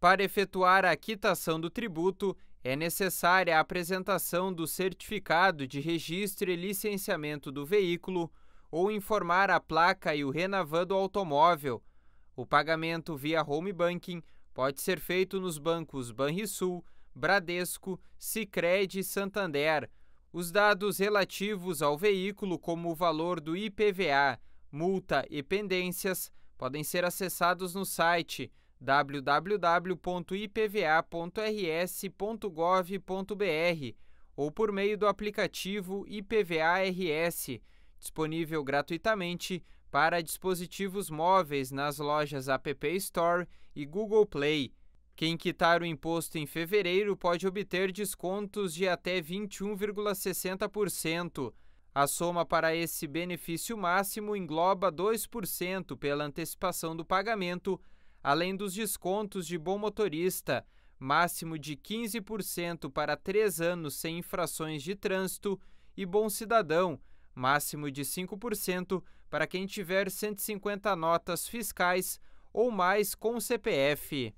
Para efetuar a quitação do tributo, é necessária a apresentação do certificado de registro e licenciamento do veículo ou informar a placa e o Renavan do automóvel. O pagamento via home banking pode ser feito nos bancos Banrisul, Bradesco, Sicredi e Santander. Os dados relativos ao veículo, como o valor do IPVA, multa e pendências, podem ser acessados no site www.ipva.rs.gov.br ou por meio do aplicativo IPVA-RS, disponível gratuitamente para dispositivos móveis nas lojas App Store e Google Play. Quem quitar o imposto em fevereiro pode obter descontos de até 21,60%. A soma para esse benefício máximo engloba 2% pela antecipação do pagamento além dos descontos de bom motorista, máximo de 15% para três anos sem infrações de trânsito, e bom cidadão, máximo de 5% para quem tiver 150 notas fiscais ou mais com CPF.